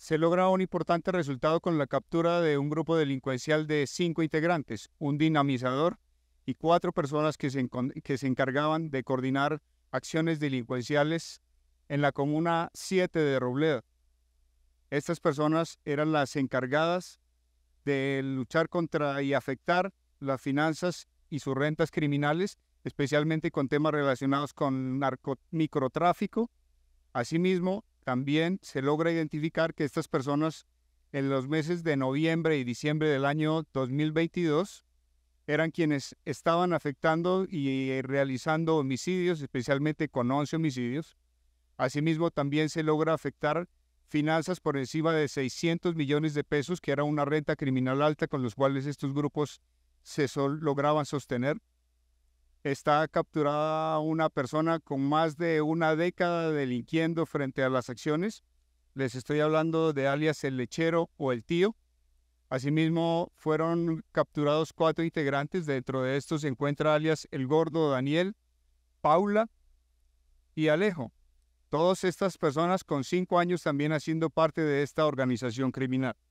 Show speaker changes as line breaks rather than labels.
se logra un importante resultado con la captura de un grupo delincuencial de cinco integrantes, un dinamizador y cuatro personas que se, encargaban de coordinar acciones delincuenciales en la comuna 7 de Robledo. Estas personas eran las encargadas de luchar contra y afectar las finanzas y sus rentas criminales, especialmente con temas relacionados con narco microtráfico. Asimismo, también se logra identificar que estas personas en los meses de noviembre y diciembre del año 2022 eran quienes estaban afectando y eh, realizando homicidios, especialmente con 11 homicidios. Asimismo, también se logra afectar finanzas por encima de 600 millones de pesos, que era una renta criminal alta con los cuales estos grupos se lograban sostener está capturada una persona con más de una década delinquiendo frente a las acciones. Les estoy hablando de alias el lechero o el tío. Asimismo, fueron capturados cuatro integrantes. Dentro de estos se encuentra alias el gordo Daniel, Paula y Alejo. Todas estas personas con cinco años también haciendo parte de esta organización criminal.